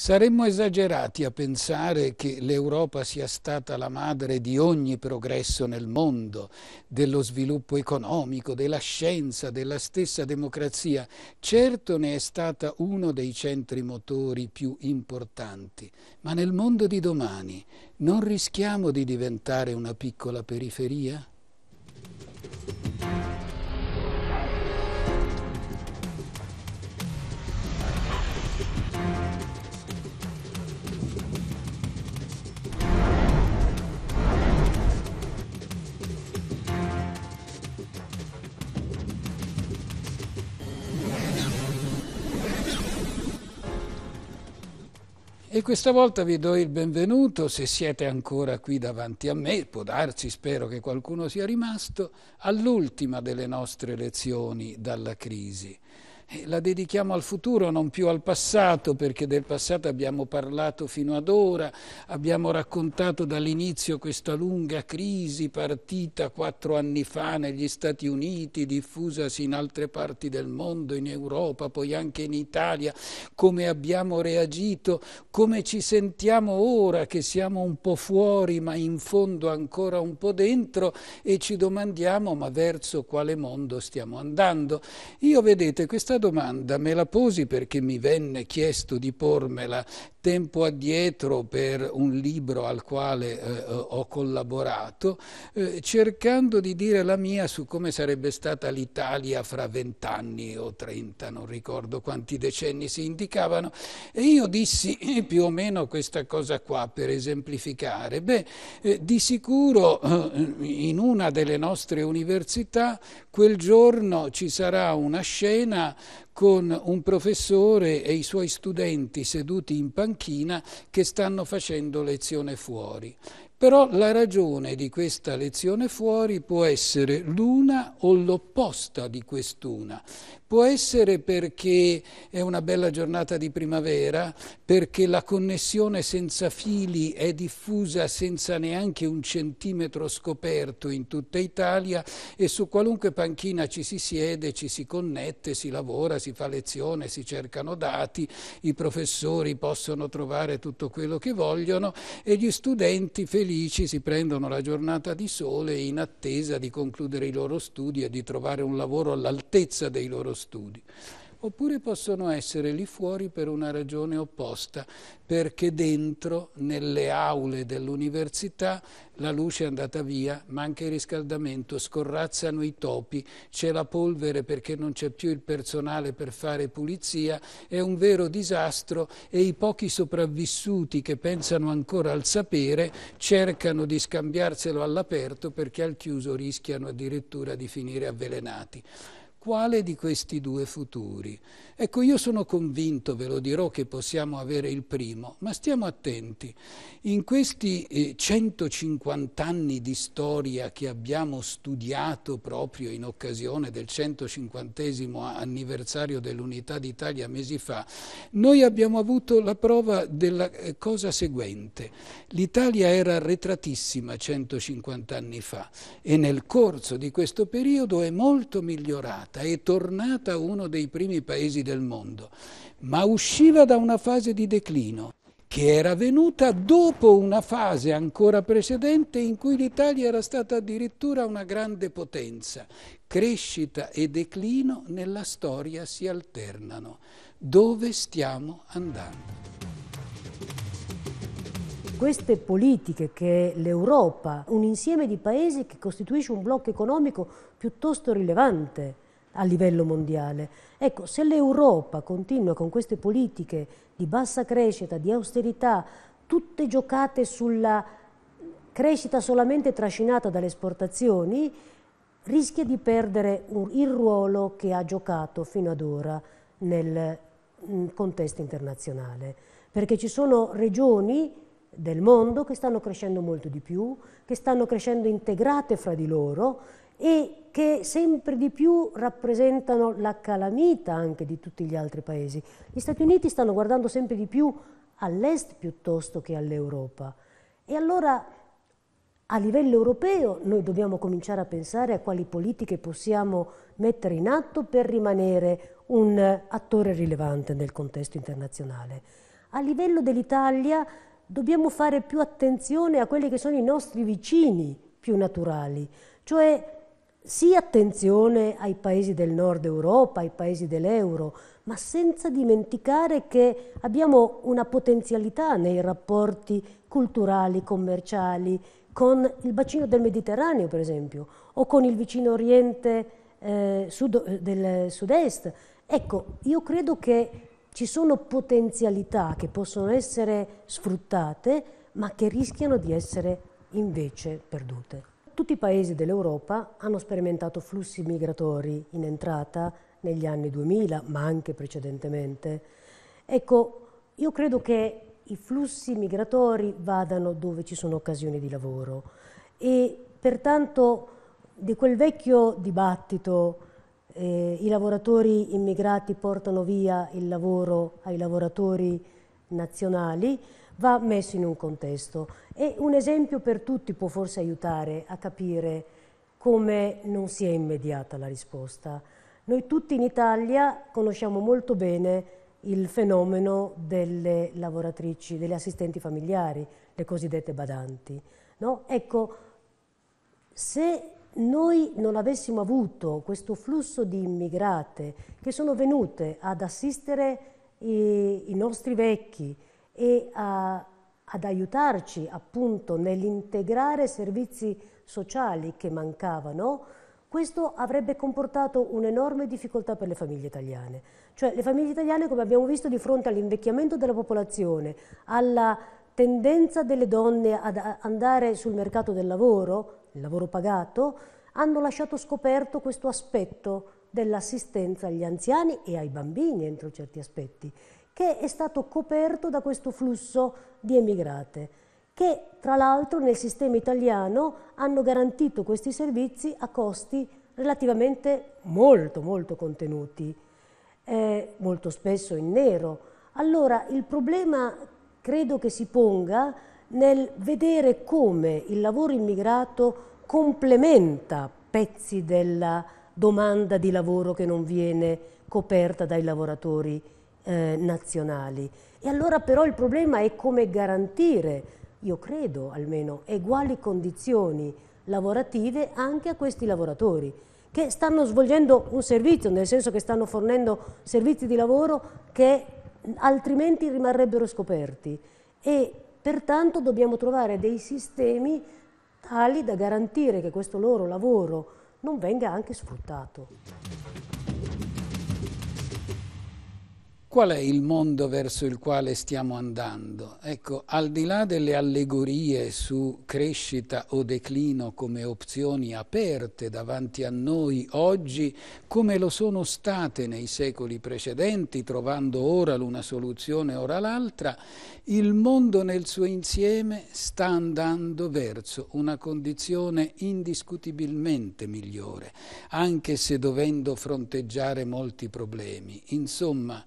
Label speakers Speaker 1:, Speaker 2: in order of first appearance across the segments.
Speaker 1: Saremmo esagerati a pensare che l'Europa sia stata la madre di ogni progresso nel mondo, dello sviluppo economico, della scienza, della stessa democrazia. Certo ne è stata uno dei centri motori più importanti, ma nel mondo di domani non rischiamo di diventare una piccola periferia? E questa volta vi do il benvenuto, se siete ancora qui davanti a me, può darsi, spero che qualcuno sia rimasto, all'ultima delle nostre lezioni dalla crisi la dedichiamo al futuro, non più al passato, perché del passato abbiamo parlato fino ad ora, abbiamo raccontato dall'inizio questa lunga crisi partita quattro anni fa negli Stati Uniti, diffusasi in altre parti del mondo, in Europa, poi anche in Italia, come abbiamo reagito, come ci sentiamo ora che siamo un po' fuori ma in fondo ancora un po' dentro e ci domandiamo ma verso quale mondo stiamo andando. Io vedete questa domanda me la posi perché mi venne chiesto di pormela tempo addietro per un libro al quale eh, eh, ho collaborato, eh, cercando di dire la mia su come sarebbe stata l'Italia fra vent'anni o trenta, non ricordo quanti decenni si indicavano, e io dissi eh, più o meno questa cosa qua per esemplificare. Beh, eh, di sicuro eh, in una delle nostre università quel giorno ci sarà una scena con un professore e i suoi studenti seduti in panchina che stanno facendo lezione fuori però la ragione di questa lezione fuori può essere l'una o l'opposta di quest'una. Può essere perché è una bella giornata di primavera, perché la connessione senza fili è diffusa senza neanche un centimetro scoperto in tutta Italia e su qualunque panchina ci si siede, ci si connette, si lavora, si fa lezione, si cercano dati, i professori possono trovare tutto quello che vogliono e gli studenti felici felici si prendono la giornata di sole in attesa di concludere i loro studi e di trovare un lavoro all'altezza dei loro studi oppure possono essere lì fuori per una ragione opposta, perché dentro, nelle aule dell'università, la luce è andata via, manca il riscaldamento, scorrazzano i topi, c'è la polvere perché non c'è più il personale per fare pulizia, è un vero disastro e i pochi sopravvissuti che pensano ancora al sapere cercano di scambiarselo all'aperto perché al chiuso rischiano addirittura di finire avvelenati quale di questi due futuri? Ecco, io sono convinto, ve lo dirò, che possiamo avere il primo, ma stiamo attenti. In questi eh, 150 anni di storia che abbiamo studiato proprio in occasione del 150 anniversario dell'Unità d'Italia mesi fa, noi abbiamo avuto la prova della eh, cosa seguente. L'Italia era arretratissima 150 anni fa e nel corso di questo periodo è molto migliorata, è tornata uno dei primi paesi del mondo, ma usciva da una fase di declino che era venuta dopo una fase ancora precedente in cui l'Italia era stata addirittura una grande potenza. Crescita e declino nella storia si alternano. Dove stiamo andando?
Speaker 2: Queste politiche che l'Europa, un insieme di paesi che costituisce un blocco economico piuttosto rilevante, a livello mondiale. Ecco, se l'Europa continua con queste politiche di bassa crescita, di austerità, tutte giocate sulla crescita solamente trascinata dalle esportazioni, rischia di perdere il ruolo che ha giocato fino ad ora nel mm, contesto internazionale. Perché ci sono regioni del mondo che stanno crescendo molto di più, che stanno crescendo integrate fra di loro e che sempre di più rappresentano la calamita anche di tutti gli altri paesi. Gli Stati Uniti stanno guardando sempre di più all'est piuttosto che all'Europa. E allora a livello europeo noi dobbiamo cominciare a pensare a quali politiche possiamo mettere in atto per rimanere un attore rilevante nel contesto internazionale. A livello dell'Italia dobbiamo fare più attenzione a quelli che sono i nostri vicini più naturali, cioè sì attenzione ai paesi del nord Europa, ai paesi dell'euro, ma senza dimenticare che abbiamo una potenzialità nei rapporti culturali, commerciali, con il bacino del Mediterraneo per esempio, o con il vicino oriente eh, sud, eh, del sud-est. Ecco, io credo che ci sono potenzialità che possono essere sfruttate, ma che rischiano di essere invece perdute. Tutti i paesi dell'Europa hanno sperimentato flussi migratori in entrata negli anni 2000, ma anche precedentemente. Ecco, io credo che i flussi migratori vadano dove ci sono occasioni di lavoro e pertanto di quel vecchio dibattito eh, i lavoratori immigrati portano via il lavoro ai lavoratori nazionali, va messo in un contesto. E un esempio per tutti può forse aiutare a capire come non sia immediata la risposta. Noi tutti in Italia conosciamo molto bene il fenomeno delle lavoratrici, delle assistenti familiari, le cosiddette badanti. No? Ecco, se noi non avessimo avuto questo flusso di immigrate che sono venute ad assistere i, i nostri vecchi, e a, ad aiutarci appunto nell'integrare servizi sociali che mancavano, questo avrebbe comportato un'enorme difficoltà per le famiglie italiane. Cioè le famiglie italiane, come abbiamo visto, di fronte all'invecchiamento della popolazione, alla tendenza delle donne ad andare sul mercato del lavoro, il lavoro pagato, hanno lasciato scoperto questo aspetto dell'assistenza agli anziani e ai bambini entro certi aspetti che è stato coperto da questo flusso di emigrate, che tra l'altro nel sistema italiano hanno garantito questi servizi a costi relativamente molto molto contenuti, eh, molto spesso in nero. Allora il problema credo che si ponga nel vedere come il lavoro immigrato complementa pezzi della domanda di lavoro che non viene coperta dai lavoratori immigrati eh, nazionali. E allora però il problema è come garantire, io credo almeno, uguali condizioni lavorative anche a questi lavoratori che stanno svolgendo un servizio, nel senso che stanno fornendo servizi di lavoro che altrimenti rimarrebbero scoperti e pertanto dobbiamo trovare dei sistemi tali da garantire che questo loro lavoro non venga anche sfruttato
Speaker 1: qual è il mondo verso il quale stiamo andando? Ecco, al di là delle allegorie su crescita o declino come opzioni aperte davanti a noi oggi, come lo sono state nei secoli precedenti, trovando ora l'una soluzione, ora l'altra, il mondo nel suo insieme sta andando verso una condizione indiscutibilmente migliore, anche se dovendo fronteggiare molti problemi. Insomma,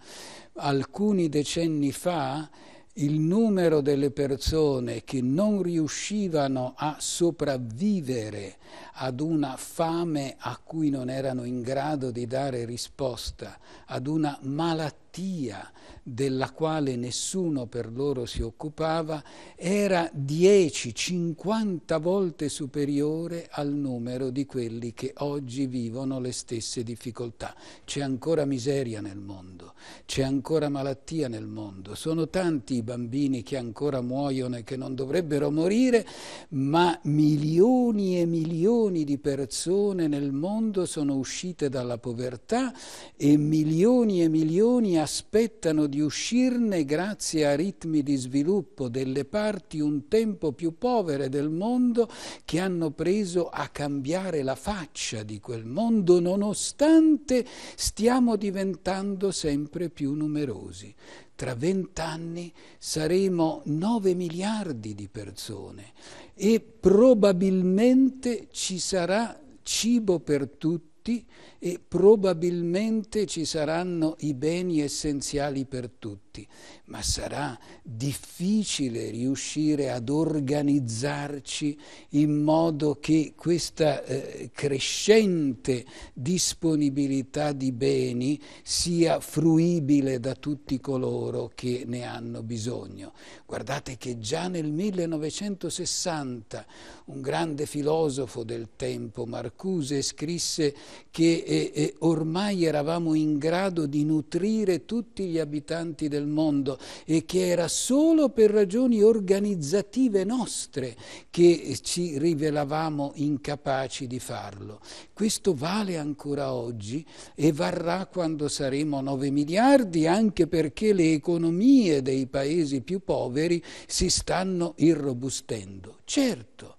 Speaker 1: alcuni decenni fa il numero delle persone che non riuscivano a sopravvivere ad una fame a cui non erano in grado di dare risposta, ad una malattia malattia della quale nessuno per loro si occupava era 10-50 volte superiore al numero di quelli che oggi vivono le stesse difficoltà. C'è ancora miseria nel mondo, c'è ancora malattia nel mondo, sono tanti i bambini che ancora muoiono e che non dovrebbero morire, ma milioni e milioni di persone nel mondo sono uscite dalla povertà e milioni e milioni aspettano di uscirne grazie a ritmi di sviluppo delle parti un tempo più povere del mondo che hanno preso a cambiare la faccia di quel mondo nonostante stiamo diventando sempre più numerosi. Tra vent'anni saremo 9 miliardi di persone e probabilmente ci sarà cibo per tutti tutti e probabilmente ci saranno i beni essenziali per tutti tutti, ma sarà difficile riuscire ad organizzarci in modo che questa eh, crescente disponibilità di beni sia fruibile da tutti coloro che ne hanno bisogno. Guardate che già nel 1960 un grande filosofo del tempo, Marcuse, scrisse che eh, eh, ormai eravamo in grado di nutrire tutti gli abitanti del del mondo e che era solo per ragioni organizzative nostre che ci rivelavamo incapaci di farlo. Questo vale ancora oggi e varrà quando saremo 9 miliardi anche perché le economie dei paesi più poveri si stanno irrobustendo. Certo,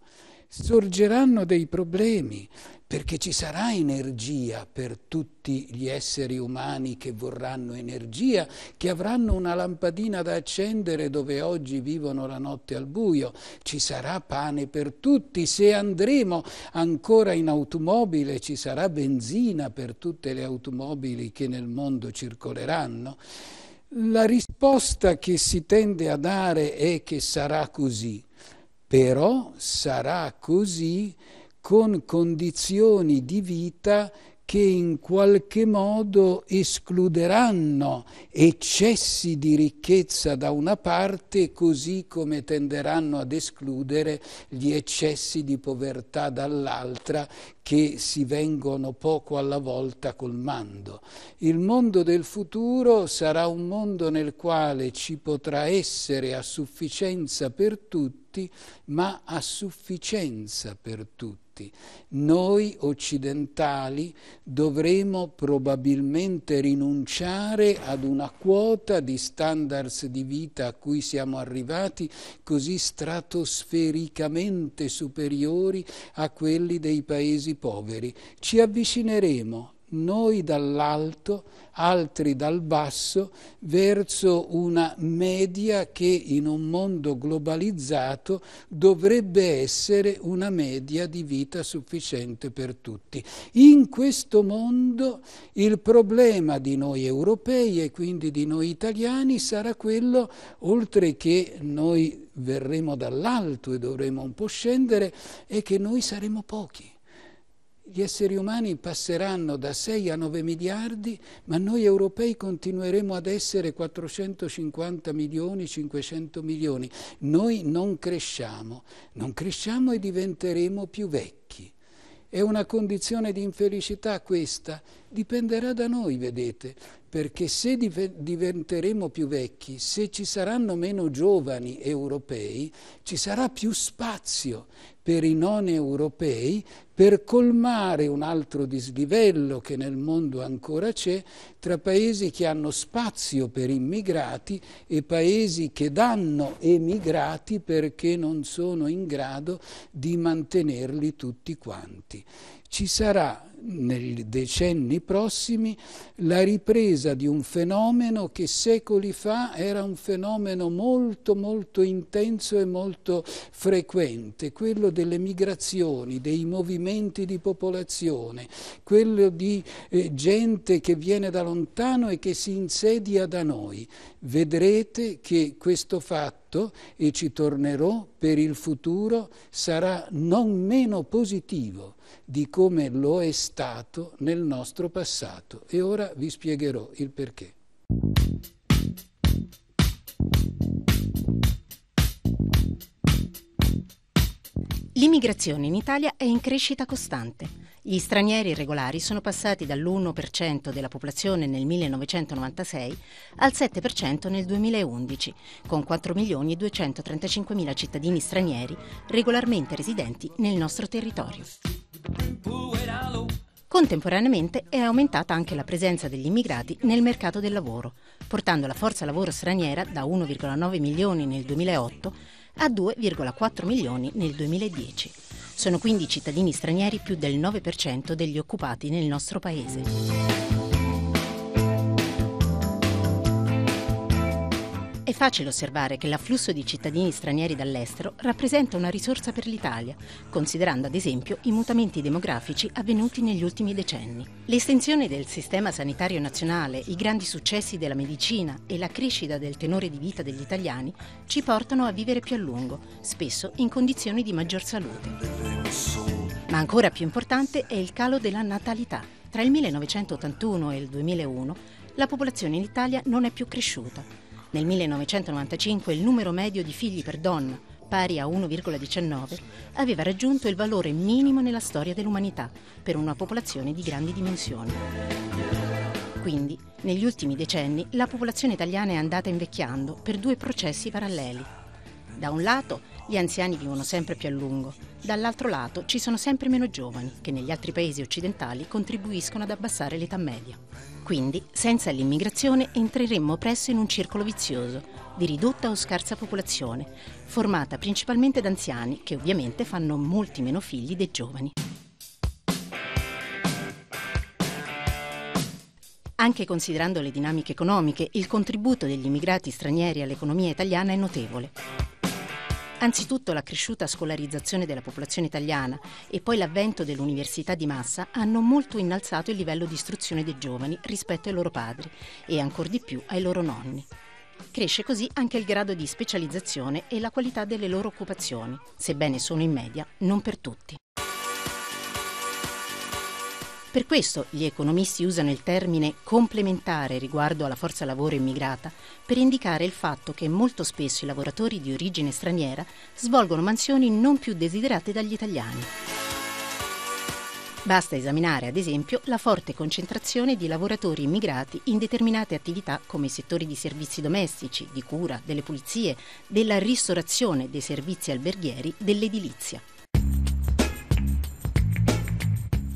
Speaker 1: sorgeranno dei problemi, perché ci sarà energia per tutti gli esseri umani che vorranno energia, che avranno una lampadina da accendere dove oggi vivono la notte al buio, ci sarà pane per tutti, se andremo ancora in automobile ci sarà benzina per tutte le automobili che nel mondo circoleranno. La risposta che si tende a dare è che sarà così, però sarà così con condizioni di vita che in qualche modo escluderanno eccessi di ricchezza da una parte, così come tenderanno ad escludere gli eccessi di povertà dall'altra, che si vengono poco alla volta colmando. Il mondo del futuro sarà un mondo nel quale ci potrà essere a sufficienza per tutti, ma a sufficienza per tutti tutti. Noi occidentali dovremo probabilmente rinunciare ad una quota di standards di vita a cui siamo arrivati così stratosfericamente superiori a quelli dei paesi poveri. Ci avvicineremo noi dall'alto, altri dal basso, verso una media che in un mondo globalizzato dovrebbe essere una media di vita sufficiente per tutti. In questo mondo il problema di noi europei e quindi di noi italiani sarà quello, oltre che noi verremo dall'alto e dovremo un po' scendere, è che noi saremo pochi. Gli esseri umani passeranno da 6 a 9 miliardi, ma noi europei continueremo ad essere 450 milioni, 500 milioni. Noi non cresciamo, non cresciamo e diventeremo più vecchi. È una condizione di infelicità questa Dipenderà da noi, vedete, perché se diventeremo più vecchi, se ci saranno meno giovani europei, ci sarà più spazio per i non europei per colmare un altro dislivello che nel mondo ancora c'è tra paesi che hanno spazio per immigrati e paesi che danno emigrati perché non sono in grado di mantenerli tutti quanti ci sarà nei decenni prossimi la ripresa di un fenomeno che secoli fa era un fenomeno molto molto intenso e molto frequente, quello delle migrazioni, dei movimenti di popolazione, quello di eh, gente che viene da lontano e che si insedia da noi. Vedrete che questo fatto fatto e ci tornerò per il futuro sarà non meno positivo di come lo è stato nel nostro passato. E ora vi spiegherò il perché.
Speaker 3: L'immigrazione in Italia è in crescita costante. Gli stranieri irregolari sono passati dall'1% della popolazione nel 1996 al 7% nel 2011, con 4.235.000 cittadini stranieri regolarmente residenti nel nostro territorio. Contemporaneamente è aumentata anche la presenza degli immigrati nel mercato del lavoro, portando la forza lavoro straniera da 1,9 milioni nel 2008 a 2,4 milioni nel 2010. Sono quindi cittadini stranieri più del 9% degli occupati nel nostro paese. È facile osservare che l'afflusso di cittadini stranieri dall'estero rappresenta una risorsa per l'Italia, considerando ad esempio i mutamenti demografici avvenuti negli ultimi decenni. L'estensione del sistema sanitario nazionale, i grandi successi della medicina e la crescita del tenore di vita degli italiani ci portano a vivere più a lungo, spesso in condizioni di maggior salute. Ma ancora più importante è il calo della natalità. Tra il 1981 e il 2001 la popolazione in Italia non è più cresciuta nel 1995 il numero medio di figli per donna, pari a 1,19, aveva raggiunto il valore minimo nella storia dell'umanità per una popolazione di grandi dimensioni. Quindi, negli ultimi decenni, la popolazione italiana è andata invecchiando per due processi paralleli da un lato gli anziani vivono sempre più a lungo, dall'altro lato ci sono sempre meno giovani che negli altri paesi occidentali contribuiscono ad abbassare l'età media. Quindi, senza l'immigrazione, entreremmo presto in un circolo vizioso di ridotta o scarsa popolazione, formata principalmente da anziani che ovviamente fanno molti meno figli dei giovani. Anche considerando le dinamiche economiche, il contributo degli immigrati stranieri all'economia italiana è notevole. Anzitutto la cresciuta scolarizzazione della popolazione italiana e poi l'avvento dell'università di massa hanno molto innalzato il livello di istruzione dei giovani rispetto ai loro padri e ancor di più ai loro nonni. Cresce così anche il grado di specializzazione e la qualità delle loro occupazioni, sebbene sono in media non per tutti. Per questo gli economisti usano il termine complementare riguardo alla forza lavoro immigrata per indicare il fatto che molto spesso i lavoratori di origine straniera svolgono mansioni non più desiderate dagli italiani. Basta esaminare, ad esempio, la forte concentrazione di lavoratori immigrati in determinate attività come i settori di servizi domestici, di cura, delle pulizie, della ristorazione, dei servizi alberghieri, dell'edilizia.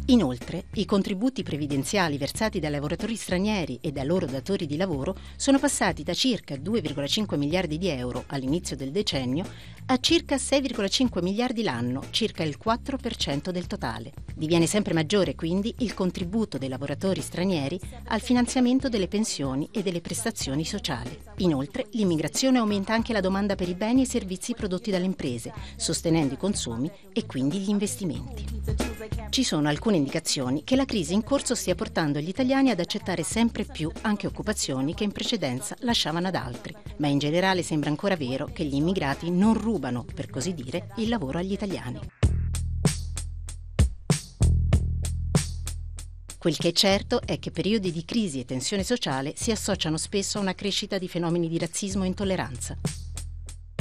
Speaker 3: Inoltre, i contributi previdenziali versati dai lavoratori stranieri e dai loro datori di lavoro sono passati da circa 2,5 miliardi di euro all'inizio del decennio a circa 6,5 miliardi l'anno, circa il 4% del totale. Diviene sempre maggiore quindi il contributo dei lavoratori stranieri al finanziamento delle pensioni e delle prestazioni sociali. Inoltre, l'immigrazione aumenta anche la domanda per i beni e servizi prodotti dalle imprese, sostenendo i consumi e quindi gli investimenti. Ci sono alcune indicazioni che la crisi in corso stia portando gli italiani ad accettare sempre più anche occupazioni che in precedenza lasciavano ad altri, ma in generale sembra ancora vero che gli immigrati non rubano, per così dire, il lavoro agli italiani. Quel che è certo è che periodi di crisi e tensione sociale si associano spesso a una crescita di fenomeni di razzismo e intolleranza.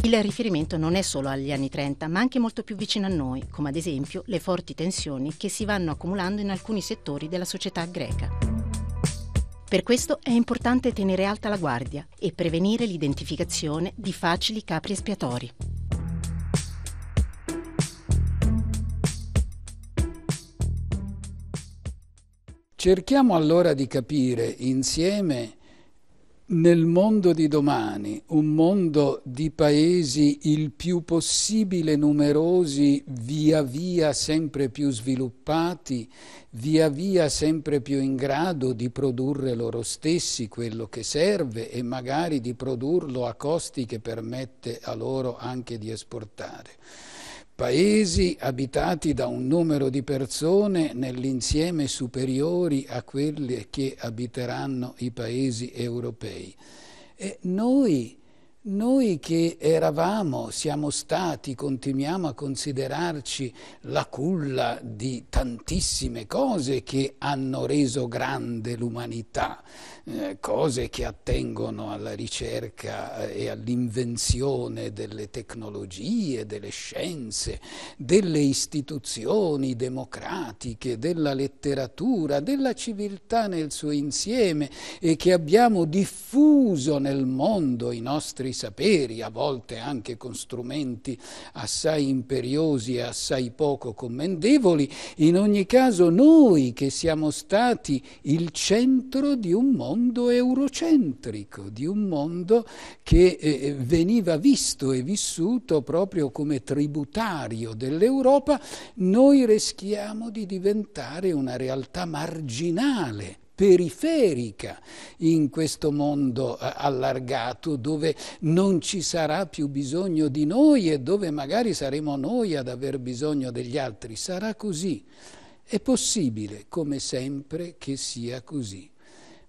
Speaker 3: Il riferimento non è solo agli anni 30, ma anche molto più vicino a noi, come ad esempio le forti tensioni che si vanno accumulando in alcuni settori della società greca. Per questo è importante tenere alta la guardia e prevenire l'identificazione di
Speaker 1: facili capri espiatori. Cerchiamo allora di capire insieme nel mondo di domani, un mondo di paesi il più possibile numerosi, via via sempre più sviluppati, via via sempre più in grado di produrre loro stessi quello che serve e magari di produrlo a costi che permette a loro anche di esportare paesi abitati da un numero di persone nell'insieme superiori a quelli che abiteranno i paesi europei. E noi, noi che eravamo, siamo stati, continuiamo a considerarci la culla di tantissime cose che hanno reso grande l'umanità eh, cose che attengono alla ricerca eh, e all'invenzione delle tecnologie, delle scienze, delle istituzioni democratiche, della letteratura, della civiltà nel suo insieme e che abbiamo diffuso nel mondo i nostri saperi, a volte anche con strumenti assai imperiosi e assai poco commendevoli, in ogni caso noi che siamo stati il centro di un mondo mondo eurocentrico, di un mondo che eh, eh, veniva visto e vissuto proprio come tributario dell'Europa, noi rischiamo di diventare una realtà marginale periferica in questo mondo eh, allargato dove non ci sarà più bisogno di noi e dove magari saremo noi ad aver bisogno degli altri. Sarà così. È possibile, come sempre, che sia così.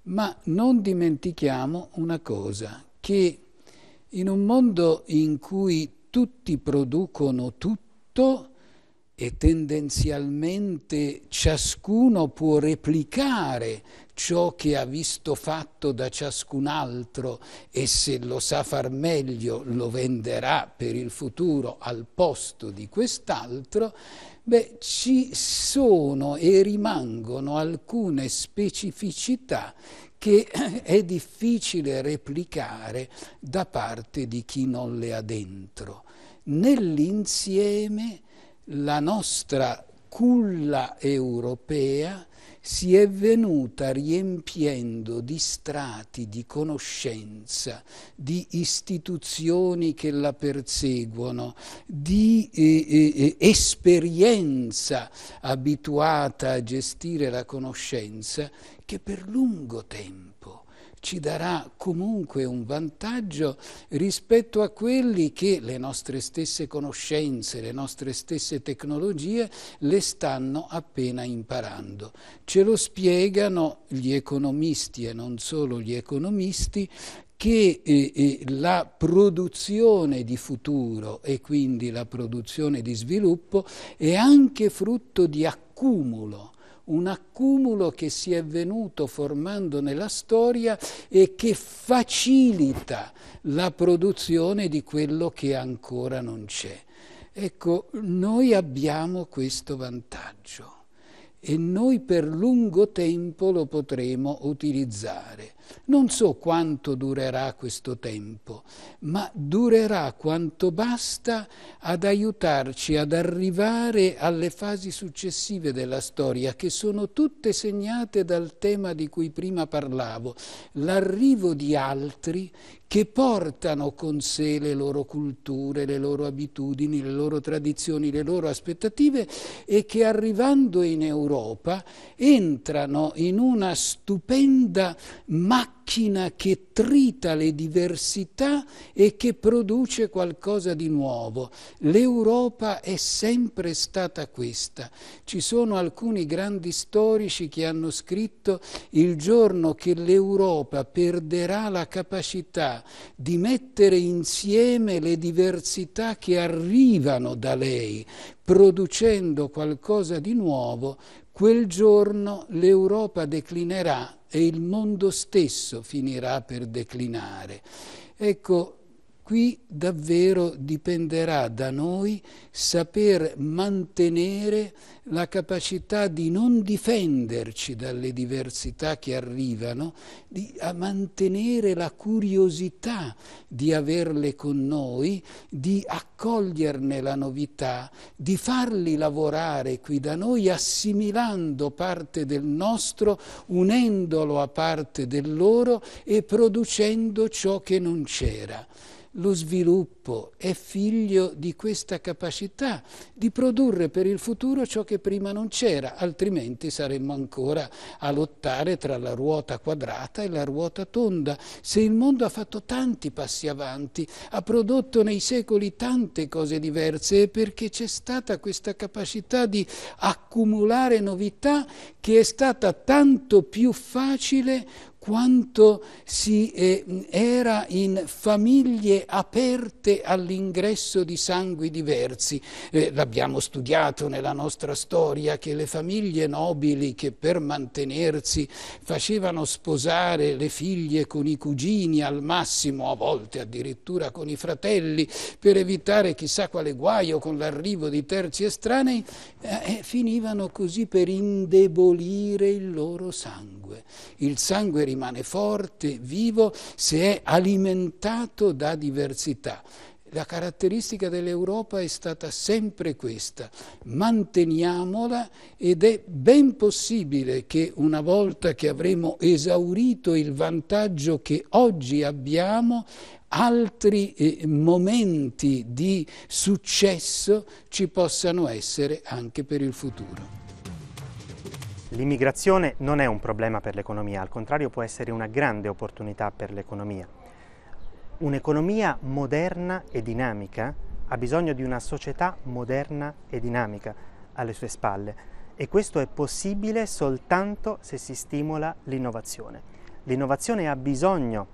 Speaker 1: Ma non dimentichiamo una cosa, che in un mondo in cui tutti producono tutto, e tendenzialmente ciascuno può replicare ciò che ha visto fatto da ciascun altro e se lo sa far meglio lo venderà per il futuro al posto di quest'altro, beh, ci sono e rimangono alcune specificità che è difficile replicare da parte di chi non le ha dentro. Nell'insieme la nostra culla europea si è venuta riempiendo di strati di conoscenza, di istituzioni che la perseguono, di eh, eh, eh esperienza abituata a gestire la conoscenza che per lungo tempo ci darà comunque un vantaggio rispetto a quelli che le nostre stesse conoscenze, le nostre stesse tecnologie le stanno appena imparando. Ce lo spiegano gli economisti e non solo gli economisti che eh, eh la produzione di futuro e quindi la produzione di sviluppo è anche frutto di accumulo un accumulo che si è venuto formando nella storia e che facilita la produzione di quello che ancora non c'è. Ecco, noi abbiamo questo vantaggio e noi per lungo tempo lo potremo utilizzare. Non so quanto durerà questo tempo, ma durerà quanto basta ad aiutarci ad arrivare alle fasi successive della storia, che sono tutte segnate dal tema di cui prima parlavo, l'arrivo di altri che portano con sé le loro culture, le loro abitudini, le loro tradizioni, le loro aspettative e che arrivando in Europa entrano in una stupenda mappa macchina che trita le diversità e che produce qualcosa di nuovo. L'Europa è sempre stata questa. Ci sono alcuni grandi storici che hanno scritto il giorno che l'Europa perderà la capacità di mettere insieme le diversità che arrivano da lei, producendo qualcosa di nuovo, quel giorno l'Europa declinerà e il mondo stesso finirà per declinare. Ecco, Qui davvero dipenderà da noi saper mantenere la capacità di non difenderci dalle diversità che arrivano, di mantenere la curiosità di averle con noi, di accoglierne la novità, di farli lavorare qui da noi assimilando parte del nostro, unendolo a parte del loro e producendo ciò che non c'era lo sviluppo è figlio di questa capacità di produrre per il futuro ciò che prima non c'era, altrimenti saremmo ancora a lottare tra la ruota quadrata e la ruota tonda. Se il mondo ha fatto tanti passi avanti, ha prodotto nei secoli tante cose diverse, è perché c'è stata questa capacità di accumulare novità che è stata tanto più facile quanto si eh, era in famiglie aperte all'ingresso di sangui diversi. Eh, l'abbiamo studiato nella nostra storia che le famiglie nobili che per mantenersi facevano sposare le figlie con i cugini al massimo, a volte addirittura con i fratelli, per evitare chissà quale guaio con l'arrivo di terzi estranei, eh, eh finivano così per indebolire il loro sangue. Il sangue rimane forte, vivo, se è alimentato da diversità. La caratteristica dell'Europa è stata sempre questa, manteniamola ed è ben possibile che una volta che avremo esaurito il vantaggio che oggi abbiamo, altri eh, momenti di successo ci possano essere anche per il
Speaker 4: futuro. L'immigrazione non è un problema per l'economia, al contrario può essere una grande opportunità per l'economia. Un'economia moderna e dinamica ha bisogno di una società moderna e dinamica alle sue spalle e questo è possibile soltanto se si stimola l'innovazione. L'innovazione ha bisogno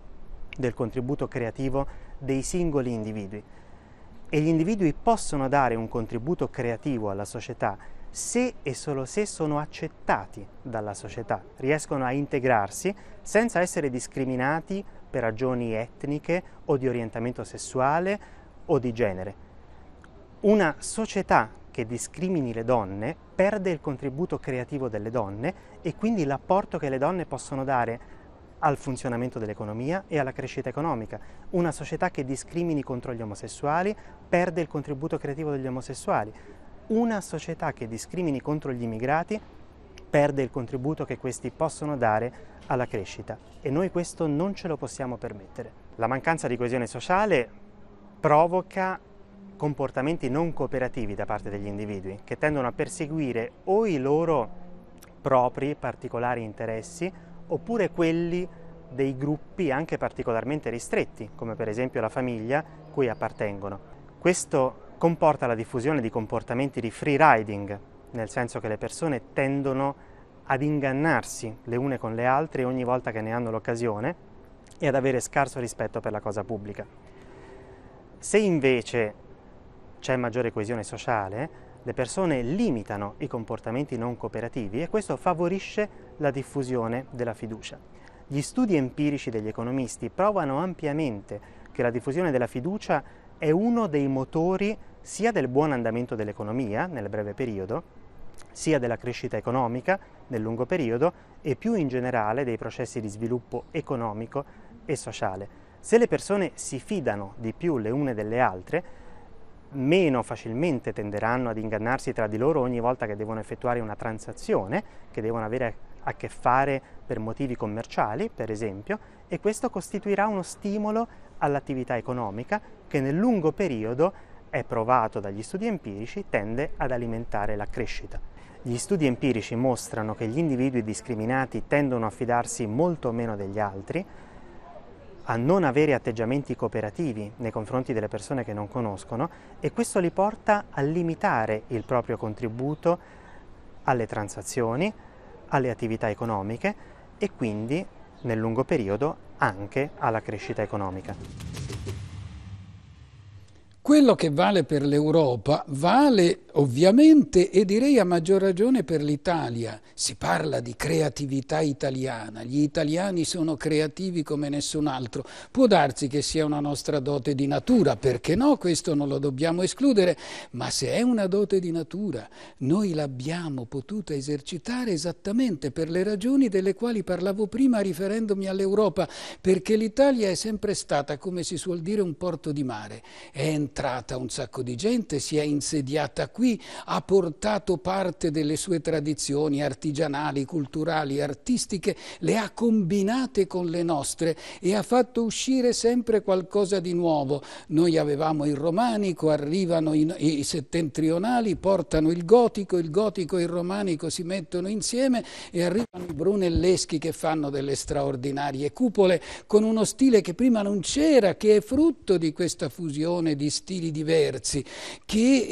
Speaker 4: del contributo creativo dei singoli individui e gli individui possono dare un contributo creativo alla società se e solo se sono accettati dalla società, riescono a integrarsi senza essere discriminati per ragioni etniche o di orientamento sessuale o di genere. Una società che discrimini le donne perde il contributo creativo delle donne e quindi l'apporto che le donne possono dare al funzionamento dell'economia e alla crescita economica. Una società che discrimini contro gli omosessuali perde il contributo creativo degli omosessuali una società che discrimini contro gli immigrati perde il contributo che questi possono dare alla crescita e noi questo non ce lo possiamo permettere. La mancanza di coesione sociale provoca comportamenti non cooperativi da parte degli individui che tendono a perseguire o i loro propri particolari interessi oppure quelli dei gruppi anche particolarmente ristretti, come per esempio la famiglia, cui appartengono. Questo comporta la diffusione di comportamenti di free riding, nel senso che le persone tendono ad ingannarsi le une con le altre ogni volta che ne hanno l'occasione e ad avere scarso rispetto per la cosa pubblica. Se invece c'è maggiore coesione sociale, le persone limitano i comportamenti non cooperativi e questo favorisce la diffusione della fiducia. Gli studi empirici degli economisti provano ampiamente che la diffusione della fiducia è uno dei motori sia del buon andamento dell'economia nel breve periodo, sia della crescita economica nel lungo periodo e più in generale dei processi di sviluppo economico e sociale. Se le persone si fidano di più le une delle altre, meno facilmente tenderanno ad ingannarsi tra di loro ogni volta che devono effettuare una transazione, che devono avere a che fare per motivi commerciali, per esempio, e questo costituirà uno stimolo all'attività economica che nel lungo periodo è provato dagli studi empirici, tende ad alimentare la crescita. Gli studi empirici mostrano che gli individui discriminati tendono a fidarsi molto meno degli altri, a non avere atteggiamenti cooperativi nei confronti delle persone che non conoscono e questo li porta a limitare il proprio contributo alle transazioni, alle attività economiche e quindi nel lungo periodo anche alla crescita economica.
Speaker 1: Quello che vale per l'Europa vale ovviamente e direi a maggior ragione per l'Italia. Si parla di creatività italiana, gli italiani sono creativi come nessun altro. Può darsi che sia una nostra dote di natura, perché no? Questo non lo dobbiamo escludere, ma se è una dote di natura, noi l'abbiamo potuta esercitare esattamente per le ragioni delle quali parlavo prima riferendomi all'Europa, perché l'Italia è sempre stata, come si suol dire, un porto di mare. È entrata un sacco di gente, si è insediata qui, ha portato parte delle sue tradizioni artigianali, culturali, artistiche, le ha combinate con le nostre e ha fatto uscire sempre qualcosa di nuovo. Noi avevamo il romanico, arrivano i, i settentrionali, portano il gotico, il gotico e il romanico si mettono insieme e arrivano i brunelleschi che fanno delle straordinarie cupole con uno stile che prima non c'era, che è frutto di questa fusione di stili stili diversi, che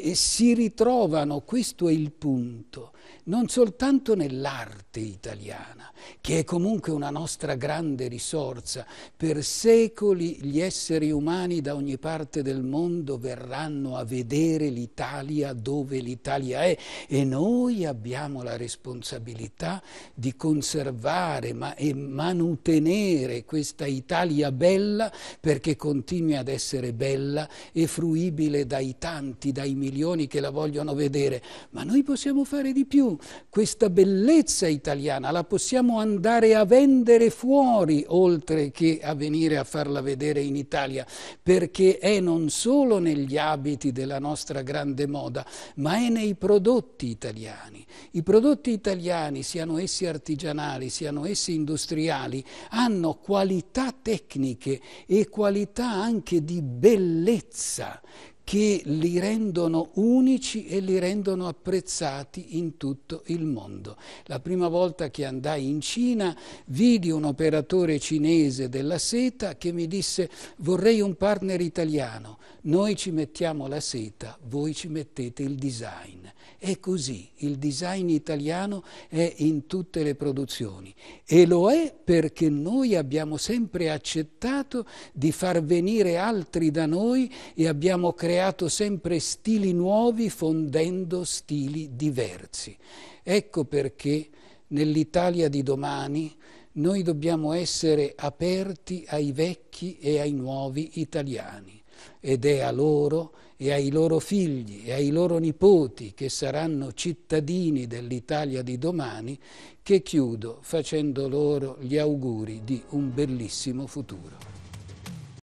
Speaker 1: eh, eh, si ritrovano, questo è il punto, non soltanto nell'arte italiana, che è comunque una nostra grande risorsa. Per secoli gli esseri umani da ogni parte del mondo verranno a vedere l'Italia dove l'Italia è e noi abbiamo la responsabilità di conservare ma e manutenere questa Italia bella perché continui ad essere bella e fruibile dai tanti, dai milioni che la vogliono vedere, ma noi possiamo fare di più. Questa bellezza italiana la possiamo andare a vendere fuori, oltre che a venire a farla vedere in Italia, perché è non solo negli abiti della nostra grande moda, ma è nei prodotti italiani. I prodotti italiani, siano essi artigianali, siano essi industriali, hanno qualità tecniche e qualità anche di bellezza ricchezza che li rendono unici e li rendono apprezzati in tutto il mondo. La prima volta che andai in Cina vidi un operatore cinese della seta che mi disse vorrei un partner italiano, noi ci mettiamo la seta, voi ci mettete il design. È così, il design italiano è in tutte le produzioni e lo è perché noi abbiamo sempre accettato di far venire altri da noi e abbiamo creato creato sempre stili nuovi fondendo stili diversi. Ecco perché nell'Italia di domani noi dobbiamo essere aperti ai vecchi e ai nuovi italiani ed è a loro e ai loro figli e ai loro nipoti che saranno cittadini dell'Italia di domani che chiudo facendo loro gli auguri di un bellissimo futuro.